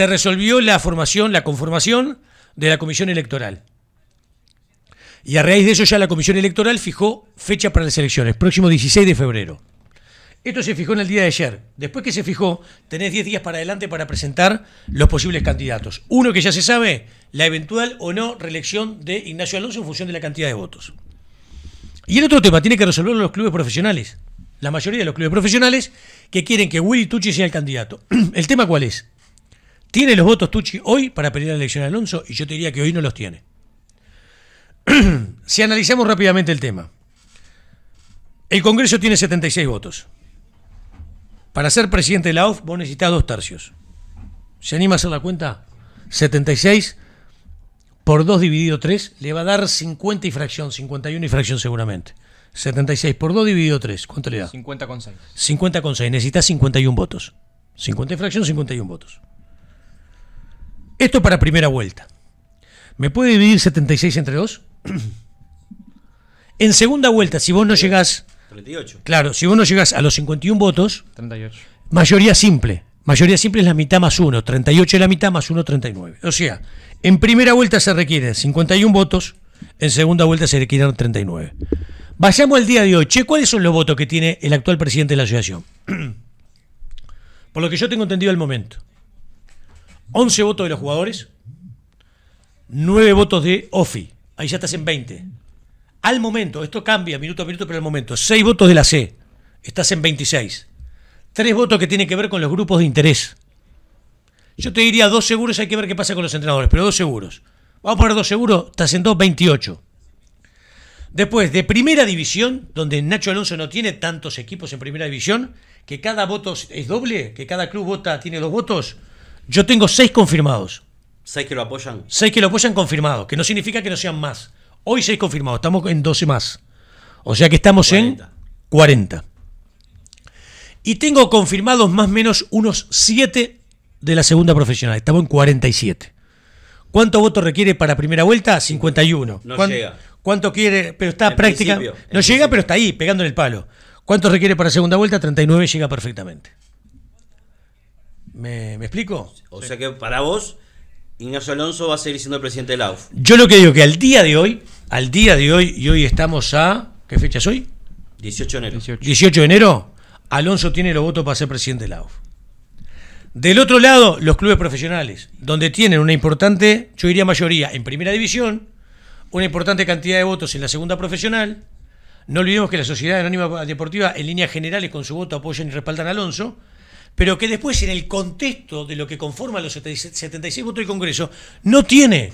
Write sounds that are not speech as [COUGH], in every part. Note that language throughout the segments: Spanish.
se resolvió la formación, la conformación de la comisión electoral. Y a raíz de eso ya la comisión electoral fijó fecha para las elecciones, próximo 16 de febrero. Esto se fijó en el día de ayer. Después que se fijó, tenés 10 días para adelante para presentar los posibles candidatos. Uno que ya se sabe, la eventual o no reelección de Ignacio Alonso en función de la cantidad de votos. Y el otro tema tiene que resolverlo los clubes profesionales. La mayoría de los clubes profesionales que quieren que Willy Tucci sea el candidato. [CLEARS THROAT] ¿El tema cuál es? ¿Tiene los votos Tucci hoy para pedir la elección a Alonso? Y yo te diría que hoy no los tiene. [CLEARS THROAT] si analizamos rápidamente el tema, el Congreso tiene 76 votos. Para ser presidente de la OF, vos necesitas dos tercios. ¿Se anima a hacer la cuenta? 76 por 2 dividido 3 le va a dar 50 y fracción, 51 y fracción seguramente. 76 por 2 dividido 3, ¿cuánto le da? 50 con 6. 50 con 6, necesitas 51 votos. 50 y fracción, 51 votos. Esto para primera vuelta. ¿Me puede dividir 76 entre 2? en segunda vuelta, si vos no llegás. 38. Claro, si vos no llegás a los 51 votos. 38. Mayoría simple. Mayoría simple es la mitad más 1. 38 es la mitad más 1, 39. O sea, en primera vuelta se requieren 51 votos. En segunda vuelta se requieren 39. Vayamos al día de hoy. Che, ¿cuáles son los votos que tiene el actual presidente de la asociación? [CLEARS THROAT] Por lo que yo tengo entendido al momento. 11 votos de los jugadores, 9 votos de OFI. Ahí ya estás en 20. Al momento, esto cambia minuto a minuto, pero al momento, 6 votos de la C. Estás en 26. 3 votos que tienen que ver con los grupos de interés. Yo te diría dos seguros, hay que ver qué pasa con los entrenadores, pero dos seguros. Vamos a poner dos seguros, estás en 28. Después, de primera división, donde Nacho Alonso no tiene tantos equipos en primera división, que cada voto es doble, que cada club vota, tiene dos votos, yo tengo seis confirmados. ¿Seis que lo apoyan? Seis que lo apoyan confirmados, que no significa que no sean más. Hoy seis confirmados, estamos en 12 más. O sea que estamos en 40. Y tengo confirmados más o menos unos 7 de la segunda profesional. Estamos en 47. ¿Cuánto voto requiere para primera vuelta? 51. No ¿Cuánto, llega. ¿Cuánto quiere? Pero está práctica. No llega, pero está ahí, pegando en el palo. ¿Cuánto requiere para segunda vuelta? 39 llega perfectamente. ¿Me, explico? O sea que para vos, Ignacio Alonso va a seguir siendo el presidente del AUF. Yo lo que digo que al día de hoy, al día de hoy, y hoy estamos a. ¿Qué fecha es hoy? 18 de enero. 18, de enero, Alonso tiene los votos para ser presidente la UF. Del otro lado, los clubes profesionales, donde tienen una importante, yo diría mayoría, en primera división, una importante cantidad de votos en la segunda profesional. No olvidemos que la Sociedad Anónima Deportiva, en líneas generales, con su voto apoyan y respaldan a Alonso pero que después en el contexto de lo que conforma los 76 votos del Congreso no tiene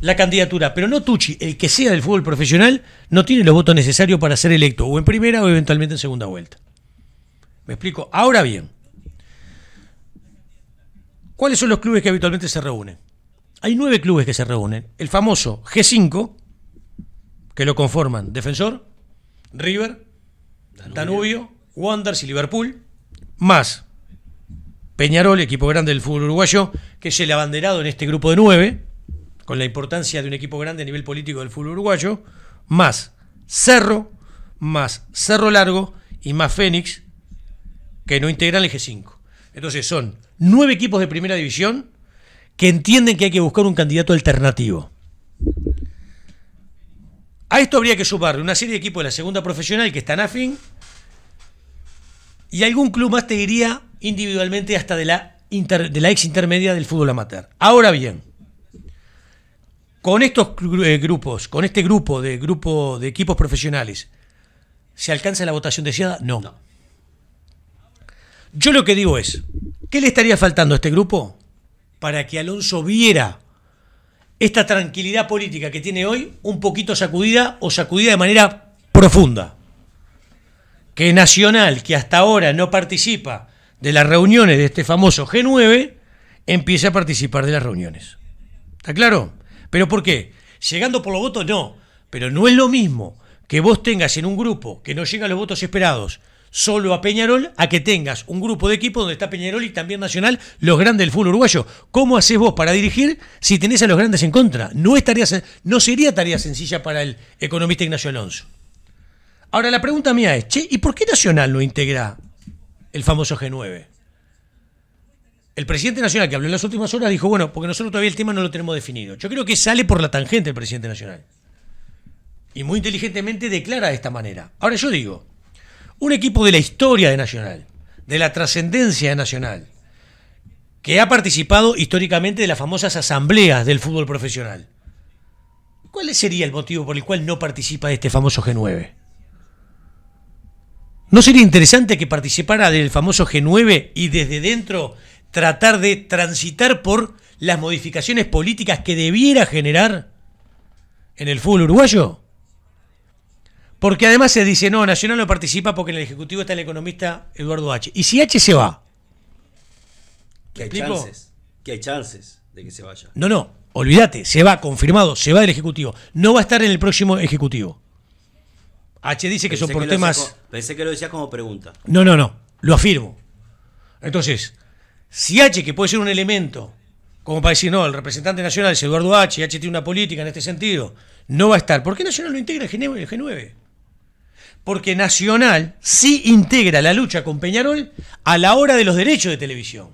la candidatura, pero no Tucci, el que sea del fútbol profesional, no tiene los votos necesarios para ser electo, o en primera o eventualmente en segunda vuelta. ¿Me explico? Ahora bien, ¿cuáles son los clubes que habitualmente se reúnen? Hay nueve clubes que se reúnen. El famoso G5, que lo conforman Defensor, River, Danubio, Danubio Wanderers y Liverpool, más Peñarol, equipo grande del fútbol uruguayo, que es el abanderado en este grupo de nueve, con la importancia de un equipo grande a nivel político del fútbol uruguayo, más Cerro, más Cerro Largo y más Fénix, que no integran el G5. Entonces son nueve equipos de primera división que entienden que hay que buscar un candidato alternativo. A esto habría que sumarle una serie de equipos de la segunda profesional que están afín y algún club más te diría individualmente hasta de la, de la ex intermedia del fútbol amateur. Ahora bien, con estos eh, grupos, con este grupo de grupo de equipos profesionales, ¿se alcanza la votación deseada? No. no. Yo lo que digo es, ¿qué le estaría faltando a este grupo para que Alonso viera esta tranquilidad política que tiene hoy un poquito sacudida o sacudida de manera profunda? Que Nacional, que hasta ahora no participa de las reuniones de este famoso G9, empiece a participar de las reuniones. ¿Está claro? ¿Pero por qué? Llegando por los votos, no. Pero no es lo mismo que vos tengas en un grupo que no llega a los votos esperados solo a Peñarol, a que tengas un grupo de equipo donde está Peñarol y también Nacional, los grandes del fútbol uruguayo. ¿Cómo haces vos para dirigir si tenés a los grandes en contra? No, no sería tarea sencilla para el economista Ignacio Alonso. Ahora, la pregunta mía es, che, ¿y por qué Nacional no integra el famoso G9. El presidente nacional que habló en las últimas horas dijo, bueno, porque nosotros todavía el tema no lo tenemos definido. Yo creo que sale por la tangente el presidente nacional. Y muy inteligentemente declara de esta manera. Ahora yo digo, un equipo de la historia de Nacional, de la trascendencia de Nacional, que ha participado históricamente de las famosas asambleas del fútbol profesional. ¿Cuál sería el motivo por el cual no participa de este famoso G9? ¿No sería interesante que participara del famoso G9 y desde dentro tratar de transitar por las modificaciones políticas que debiera generar en el fútbol uruguayo? Porque además se dice, no, Nacional no participa porque en el Ejecutivo está el economista Eduardo H. ¿Y si H se va? que hay chances. Que hay chances de que se vaya. No, no, olvídate, se va, confirmado, se va del Ejecutivo. No va a estar en el próximo Ejecutivo. H dice que son por temas. pensé que lo decía como pregunta. No, no, no. Lo afirmo. Entonces, si H, que puede ser un elemento, como para decir, no, el representante nacional es Eduardo H, H tiene una política en este sentido, no va a estar. ¿Por qué Nacional lo integra el G9? Porque Nacional sí integra la lucha con Peñarol a la hora de los derechos de televisión.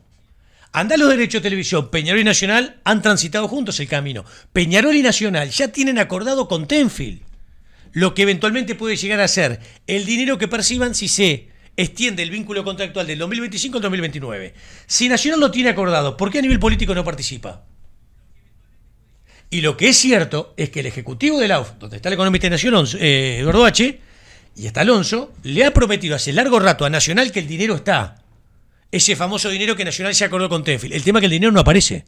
Andá los derechos de televisión, Peñarol y Nacional han transitado juntos el camino. Peñarol y Nacional ya tienen acordado con Tenfield lo que eventualmente puede llegar a ser el dinero que perciban si se extiende el vínculo contractual del 2025 al 2029. Si Nacional lo tiene acordado, ¿por qué a nivel político no participa? Y lo que es cierto es que el Ejecutivo del AUF, donde está el economista de Nación, eh, Eduardo H., y hasta Alonso, le ha prometido hace largo rato a Nacional que el dinero está. Ese famoso dinero que Nacional se acordó con Tefil. El tema es que el dinero no aparece.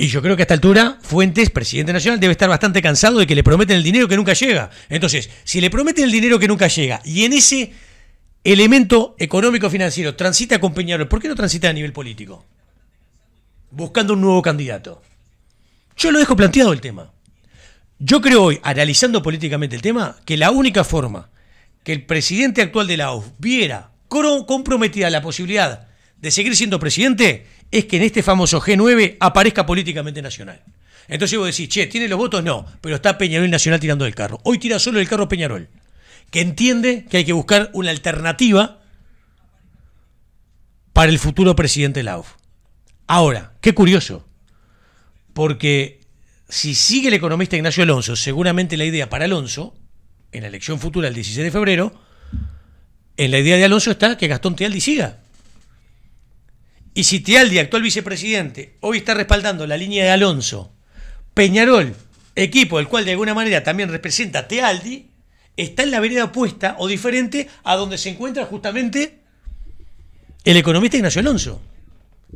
Y yo creo que a esta altura Fuentes, presidente nacional, debe estar bastante cansado de que le prometen el dinero que nunca llega. Entonces, si le prometen el dinero que nunca llega y en ese elemento económico-financiero transita con Peñarol, ¿por qué no transita a nivel político? Buscando un nuevo candidato. Yo lo dejo planteado el tema. Yo creo hoy, analizando políticamente el tema, que la única forma que el presidente actual de la OF viera comprometida la posibilidad de seguir siendo presidente es que en este famoso G9 aparezca políticamente Nacional. Entonces vos decís, che, ¿tiene los votos? No, pero está Peñarol Nacional tirando del carro. Hoy tira solo el carro Peñarol, que entiende que hay que buscar una alternativa para el futuro presidente Lauf. Ahora, qué curioso, porque si sigue el economista Ignacio Alonso, seguramente la idea para Alonso, en la elección futura el 16 de febrero, en la idea de Alonso está que Gastón Tealdi siga. Y si Tealdi, actual vicepresidente, hoy está respaldando la línea de Alonso, Peñarol, equipo el cual de alguna manera también representa a Tealdi, está en la vereda opuesta o diferente a donde se encuentra justamente el economista Ignacio Alonso.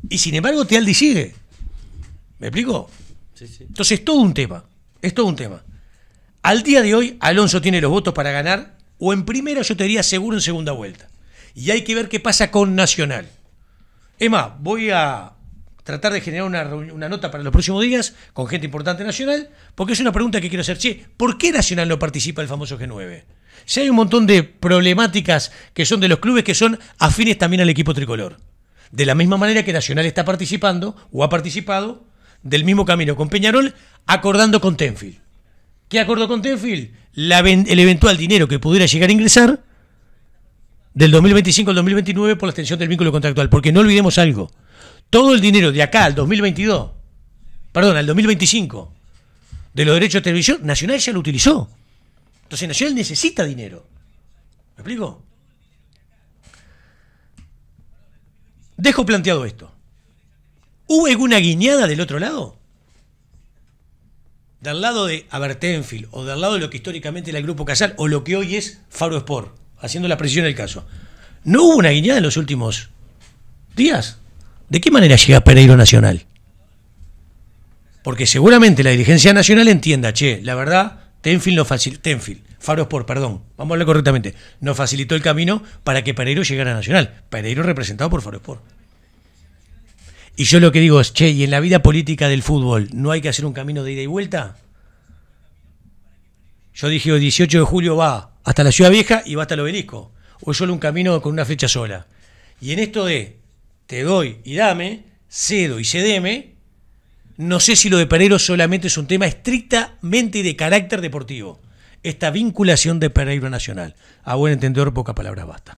Y sin embargo, Tealdi sigue. ¿Me explico? Entonces es todo un tema. Es todo un tema. Al día de hoy, Alonso tiene los votos para ganar, o en primera, yo te diría seguro en segunda vuelta. Y hay que ver qué pasa con Nacional. Emma, voy a tratar de generar una, nota para los próximos días con gente importante nacional, porque es una pregunta que quiero hacer. ¿por qué Nacional no participa el famoso G9? Si hay un montón de problemáticas que son de los clubes que son afines también al equipo tricolor. De la misma manera que Nacional está participando o ha participado del mismo camino con Peñarol, acordando con Tenfield. ¿Qué acordó con Tenfield? el eventual dinero que pudiera llegar a ingresar del 2025 al 2029 por la extensión del vínculo contractual. Porque no olvidemos algo. Todo el dinero de acá al 2022, perdón, al 2025, de los derechos de televisión, Nacional ya lo utilizó. Entonces Nacional necesita dinero. ¿Me explico? Dejo planteado esto. ¿Hubo alguna guiñada del otro lado? Del lado de Abertenfield o del lado de lo que históricamente era el Grupo Casal o lo que hoy es Faro Sport haciendo la precisión del caso. ¿No hubo una guiñada en los últimos días? ¿De qué manera llega Pereiro Nacional? Porque seguramente la dirigencia nacional entienda, che, la verdad, Tenfield no facilitó, Tenfield, perdón, vamos a hablar correctamente, nos facilitó el camino para que Pereiro llegara a Nacional. Pereiro representado por Sport. Y yo lo que digo es, che, y en la vida política del fútbol, ¿no hay que hacer un camino de ida y vuelta? Yo dije, 18 de julio va hasta la Ciudad Vieja y va hasta el obelisco. O es solo un camino con una fecha sola. Y en esto de te doy y dame, cedo y cedeme, no sé si lo de Pereiro solamente es un tema estrictamente de carácter deportivo. Esta vinculación de Pereiro Nacional. A buen entendedor, pocas palabras basta.